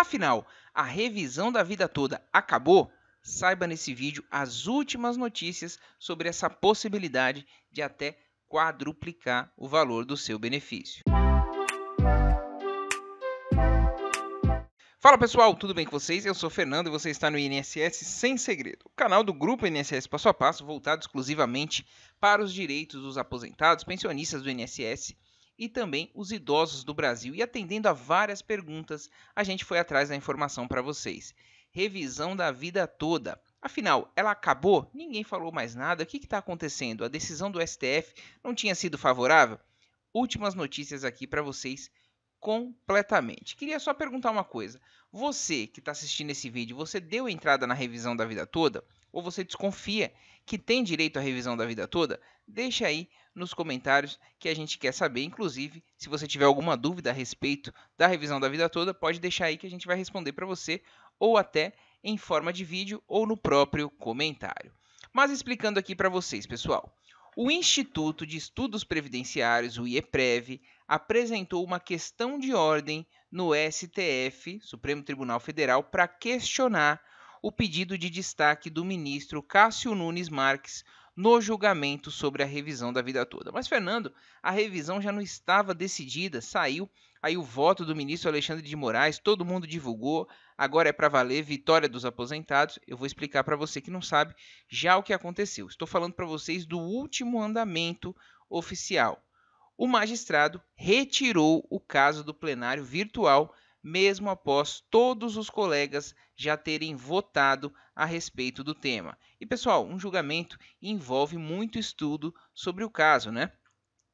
Afinal, a revisão da vida toda acabou? Saiba nesse vídeo as últimas notícias sobre essa possibilidade de até quadruplicar o valor do seu benefício. Fala pessoal, tudo bem com vocês? Eu sou Fernando e você está no INSS Sem Segredo, o canal do grupo INSS Passo a Passo voltado exclusivamente para os direitos dos aposentados, pensionistas do INSS e também os idosos do Brasil. E atendendo a várias perguntas, a gente foi atrás da informação para vocês. Revisão da vida toda. Afinal, ela acabou? Ninguém falou mais nada. O que está acontecendo? A decisão do STF não tinha sido favorável? Últimas notícias aqui para vocês completamente. Queria só perguntar uma coisa. Você que está assistindo esse vídeo, você deu entrada na revisão da vida toda? Ou você desconfia que tem direito à revisão da vida toda? Deixa aí nos comentários que a gente quer saber. Inclusive, se você tiver alguma dúvida a respeito da revisão da vida toda, pode deixar aí que a gente vai responder para você, ou até em forma de vídeo ou no próprio comentário. Mas explicando aqui para vocês, pessoal. O Instituto de Estudos Previdenciários, o IEPREV, apresentou uma questão de ordem no STF, Supremo Tribunal Federal, para questionar o pedido de destaque do ministro Cássio Nunes Marques no julgamento sobre a revisão da vida toda. Mas, Fernando, a revisão já não estava decidida, saiu aí o voto do ministro Alexandre de Moraes, todo mundo divulgou, agora é para valer, vitória dos aposentados. Eu vou explicar para você que não sabe já o que aconteceu. Estou falando para vocês do último andamento oficial. O magistrado retirou o caso do plenário virtual mesmo após todos os colegas já terem votado a respeito do tema. E pessoal, um julgamento envolve muito estudo sobre o caso, né?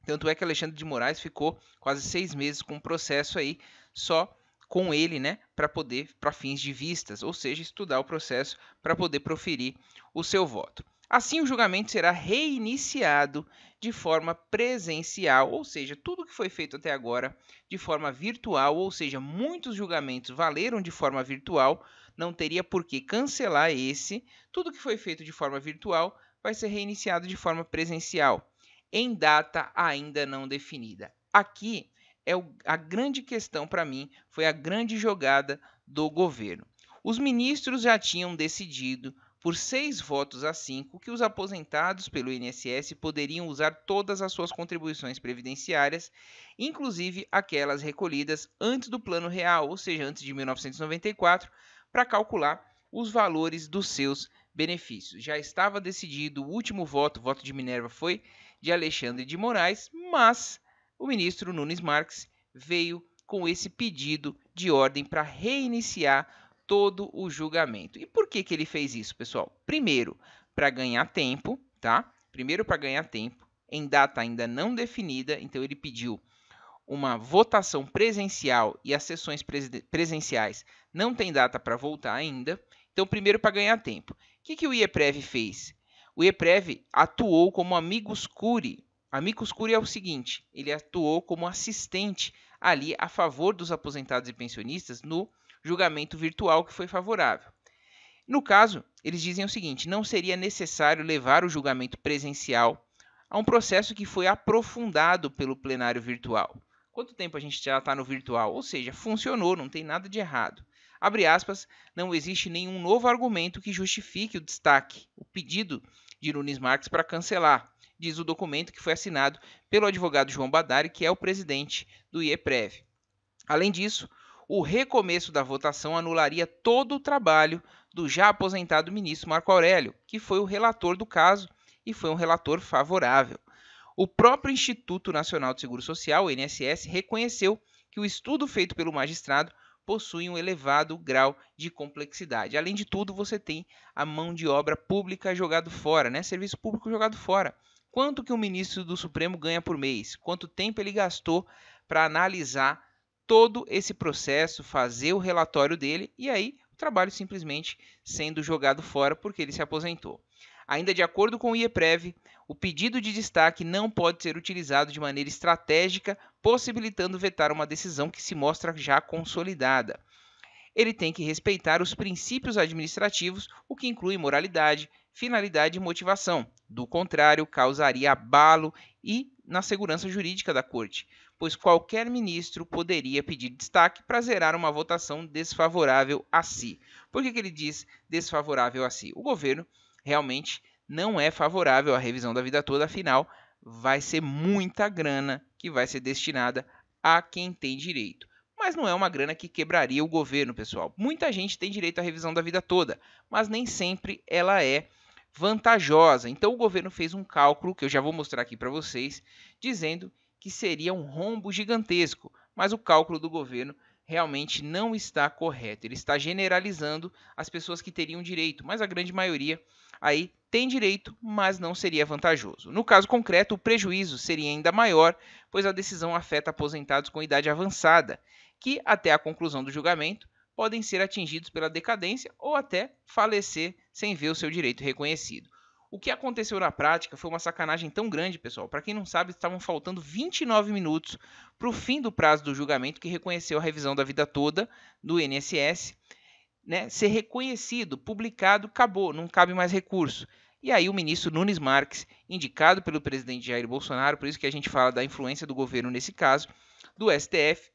Tanto é que Alexandre de Moraes ficou quase seis meses com o processo aí, só com ele, né, para poder, para fins de vistas, ou seja, estudar o processo para poder proferir o seu voto. Assim, o julgamento será reiniciado de forma presencial, ou seja, tudo que foi feito até agora de forma virtual, ou seja, muitos julgamentos valeram de forma virtual, não teria por que cancelar esse. Tudo que foi feito de forma virtual vai ser reiniciado de forma presencial, em data ainda não definida. Aqui é a grande questão para mim, foi a grande jogada do governo. Os ministros já tinham decidido por seis votos a cinco que os aposentados pelo INSS poderiam usar todas as suas contribuições previdenciárias, inclusive aquelas recolhidas antes do Plano Real, ou seja, antes de 1994, para calcular os valores dos seus benefícios. Já estava decidido, o último voto, o voto de Minerva foi de Alexandre de Moraes, mas o ministro Nunes Marques veio com esse pedido de ordem para reiniciar todo o julgamento. E por que, que ele fez isso, pessoal? Primeiro, para ganhar tempo, tá? Primeiro, para ganhar tempo, em data ainda não definida, então ele pediu uma votação presencial e as sessões presenciais não tem data para voltar ainda. Então, primeiro, para ganhar tempo. O que, que o IEPREV fez? O IEPREV atuou como amigos curi. Amigos curi é o seguinte, ele atuou como assistente ali a favor dos aposentados e pensionistas no julgamento virtual que foi favorável. No caso, eles dizem o seguinte: não seria necessário levar o julgamento presencial a um processo que foi aprofundado pelo plenário virtual. Quanto tempo a gente já está no virtual? Ou seja, funcionou, não tem nada de errado. Abre aspas, não existe nenhum novo argumento que justifique o destaque, o pedido de Nunes Marques para cancelar, diz o documento que foi assinado pelo advogado João Badari, que é o presidente do IEPREV. Além disso, o recomeço da votação anularia todo o trabalho do já aposentado ministro Marco Aurélio, que foi o relator do caso e foi um relator favorável. O próprio Instituto Nacional de Seguro Social, o INSS, reconheceu que o estudo feito pelo magistrado possui um elevado grau de complexidade. Além de tudo, você tem a mão de obra pública jogado fora, né? Serviço público jogado fora. Quanto que o ministro do Supremo ganha por mês? Quanto tempo ele gastou para analisar todo esse processo, fazer o relatório dele e aí o trabalho simplesmente sendo jogado fora porque ele se aposentou. Ainda de acordo com o IEPREV, o pedido de destaque não pode ser utilizado de maneira estratégica, possibilitando vetar uma decisão que se mostra já consolidada. Ele tem que respeitar os princípios administrativos, o que inclui moralidade, finalidade e motivação. Do contrário, causaria abalo e na segurança jurídica da corte pois qualquer ministro poderia pedir destaque para zerar uma votação desfavorável a si. Por que, que ele diz desfavorável a si? O governo realmente não é favorável à revisão da vida toda, afinal, vai ser muita grana que vai ser destinada a quem tem direito. Mas não é uma grana que quebraria o governo, pessoal. Muita gente tem direito à revisão da vida toda, mas nem sempre ela é vantajosa. Então o governo fez um cálculo que eu já vou mostrar aqui para vocês, dizendo que seria um rombo gigantesco, mas o cálculo do governo realmente não está correto. Ele está generalizando as pessoas que teriam direito, mas a grande maioria aí tem direito, mas não seria vantajoso. No caso concreto, o prejuízo seria ainda maior, pois a decisão afeta aposentados com idade avançada, que até a conclusão do julgamento podem ser atingidos pela decadência ou até falecer sem ver o seu direito reconhecido. O que aconteceu na prática foi uma sacanagem tão grande, pessoal. Para quem não sabe, estavam faltando 29 minutos para o fim do prazo do julgamento que reconheceu a revisão da vida toda do INSS, né? Ser reconhecido, publicado, acabou, não cabe mais recurso. E aí o ministro Nunes Marques, indicado pelo presidente Jair Bolsonaro, por isso que a gente fala da influência do governo nesse caso, do STF,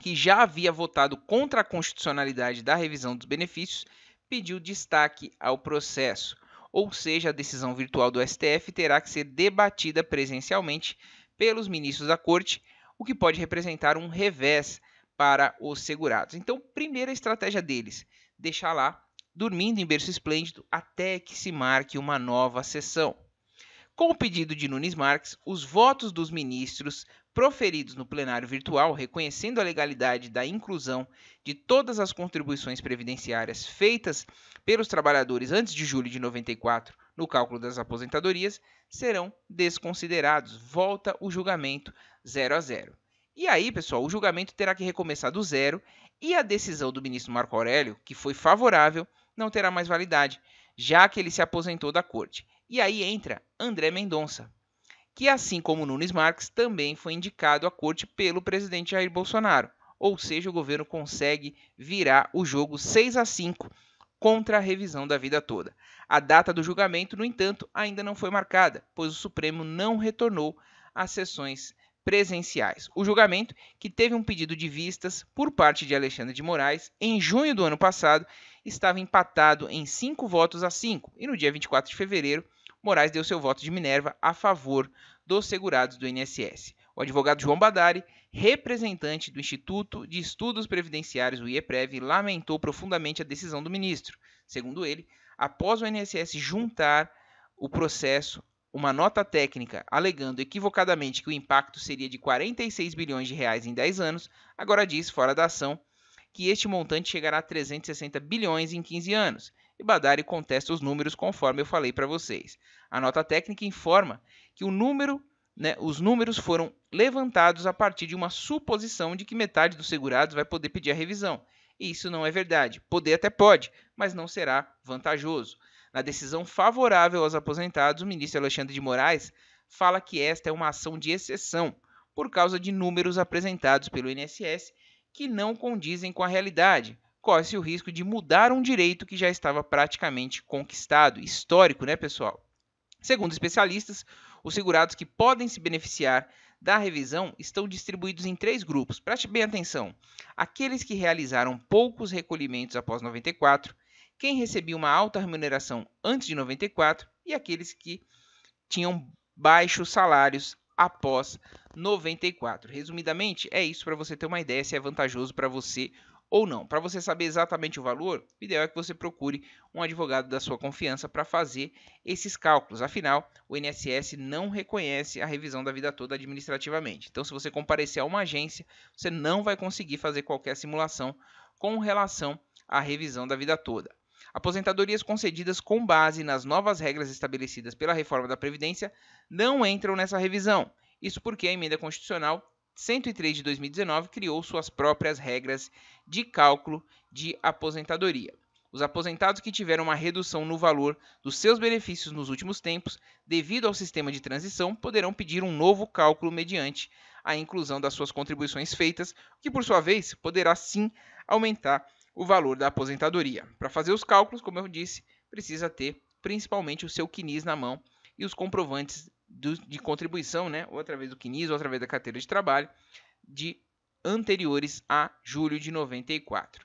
que já havia votado contra a constitucionalidade da revisão dos benefícios, pediu destaque ao processo ou seja, a decisão virtual do STF terá que ser debatida presencialmente pelos ministros da corte, o que pode representar um revés para os segurados. Então, primeira estratégia deles: deixar lá dormindo em berço esplêndido até que se marque uma nova sessão. Com o pedido de Nunes Marques, os votos dos ministros proferidos no plenário virtual, reconhecendo a legalidade da inclusão de todas as contribuições previdenciárias feitas pelos trabalhadores antes de julho de 94 no cálculo das aposentadorias, serão desconsiderados. Volta o julgamento 0 a 0. E aí, pessoal, o julgamento terá que recomeçar do zero e a decisão do ministro Marco Aurélio, que foi favorável, não terá mais validade, já que ele se aposentou da corte. E aí entra André Mendonça, que, assim como Nunes Marques, também foi indicado à corte pelo presidente Jair Bolsonaro. Ou seja, o governo consegue virar o jogo 6 a 5 contra a revisão da vida toda. A data do julgamento, no entanto, ainda não foi marcada, pois o Supremo não retornou às sessões presenciais. O julgamento, que teve um pedido de vistas por parte de Alexandre de Moraes em junho do ano passado, estava empatado em 5 votos a 5 e no dia 24 de fevereiro Moraes deu seu voto de Minerva a favor dos segurados do INSS. O advogado João Badari, representante do Instituto de Estudos Previdenciários, o IEPREV, lamentou profundamente a decisão do ministro. Segundo ele, após o INSS juntar o processo uma nota técnica alegando equivocadamente que o impacto seria de 46 bilhões de reais em 10 anos, agora diz, fora da ação, que este montante chegará a 360 bilhões em 15 anos e Badari contesta os números conforme eu falei para vocês. A nota técnica informa que o número, né, os números foram levantados a partir de uma suposição de que metade dos segurados vai poder pedir a revisão. E isso não é verdade. Poder até pode, mas não será vantajoso. Na decisão favorável aos aposentados, o ministro Alexandre de Moraes fala que esta é uma ação de exceção por causa de números apresentados pelo INSS que não condizem com a realidade, corre-se o risco de mudar um direito que já estava praticamente conquistado, histórico, né, pessoal? Segundo especialistas, os segurados que podem se beneficiar da revisão estão distribuídos em três grupos. Preste bem atenção: aqueles que realizaram poucos recolhimentos após 94, quem recebia uma alta remuneração antes de 94 e aqueles que tinham baixos salários após 94. Resumidamente, é isso para você ter uma ideia se é vantajoso para você ou não. Para você saber exatamente o valor, o ideal é que você procure um advogado da sua confiança para fazer esses cálculos. Afinal, o INSS não reconhece a revisão da vida toda administrativamente. Então, se você comparecer a uma agência, você não vai conseguir fazer qualquer simulação com relação à revisão da vida toda. Aposentadorias concedidas com base nas novas regras estabelecidas pela reforma da Previdência não entram nessa revisão. Isso porque a emenda constitucional 103 de 2019 criou suas próprias regras de cálculo de aposentadoria. Os aposentados que tiveram uma redução no valor dos seus benefícios nos últimos tempos, devido ao sistema de transição, poderão pedir um novo cálculo mediante a inclusão das suas contribuições feitas, que por sua vez poderá sim aumentar o valor da aposentadoria. Para fazer os cálculos, como eu disse, precisa ter principalmente o seu quinis na mão e os comprovantes do, de contribuição, né, ou através do CNIS, ou através da carteira de trabalho, de anteriores a julho de 94.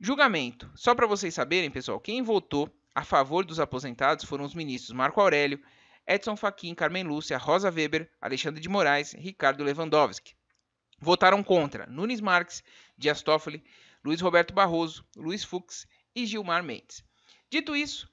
Julgamento. Só para vocês saberem, pessoal, quem votou a favor dos aposentados foram os ministros Marco Aurélio, Edson Fachin, Carmen Lúcia, Rosa Weber, Alexandre de Moraes, Ricardo Lewandowski. Votaram contra Nunes Marques, Dias Toffoli, Luiz Roberto Barroso, Luiz Fux e Gilmar Mendes. Dito isso,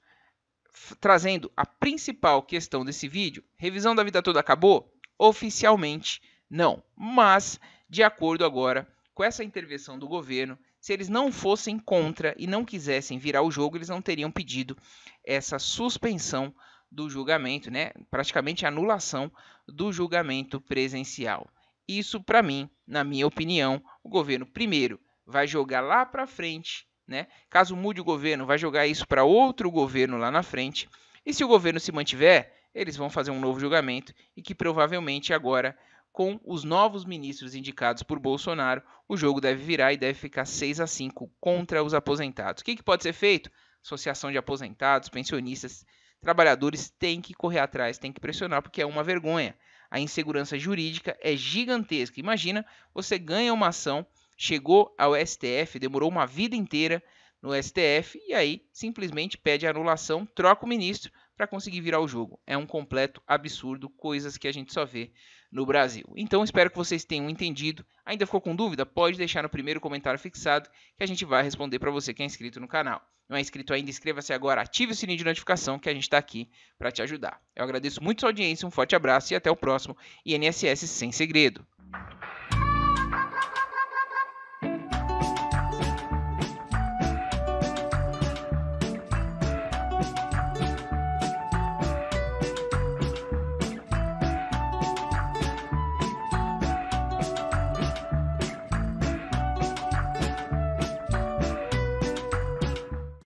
trazendo a principal questão desse vídeo. Revisão da vida toda acabou? Oficialmente não, mas de acordo agora com essa intervenção do governo, se eles não fossem contra e não quisessem virar o jogo, eles não teriam pedido essa suspensão do julgamento, né? Praticamente anulação do julgamento presencial. Isso para mim, na minha opinião, o governo primeiro vai jogar lá para frente né? Caso mude o governo, vai jogar isso para outro governo lá na frente. E se o governo se mantiver, eles vão fazer um novo julgamento e que provavelmente agora, com os novos ministros indicados por Bolsonaro, o jogo deve virar e deve ficar 6 a 5 contra os aposentados. O que, que pode ser feito? Associação de aposentados, pensionistas, trabalhadores têm que correr atrás, têm que pressionar, porque é uma vergonha. A insegurança jurídica é gigantesca. Imagina, você ganha uma ação chegou ao STF, demorou uma vida inteira no STF e aí simplesmente pede anulação, troca o ministro para conseguir virar o jogo. É um completo absurdo, coisas que a gente só vê no Brasil. Então espero que vocês tenham entendido. Ainda ficou com dúvida? Pode deixar no primeiro comentário fixado que a gente vai responder para você que é inscrito no canal. Não é inscrito ainda? Inscreva-se agora, ative o sininho de notificação que a gente está aqui para te ajudar. Eu agradeço muito sua audiência, um forte abraço e até o próximo INSS Sem Segredo.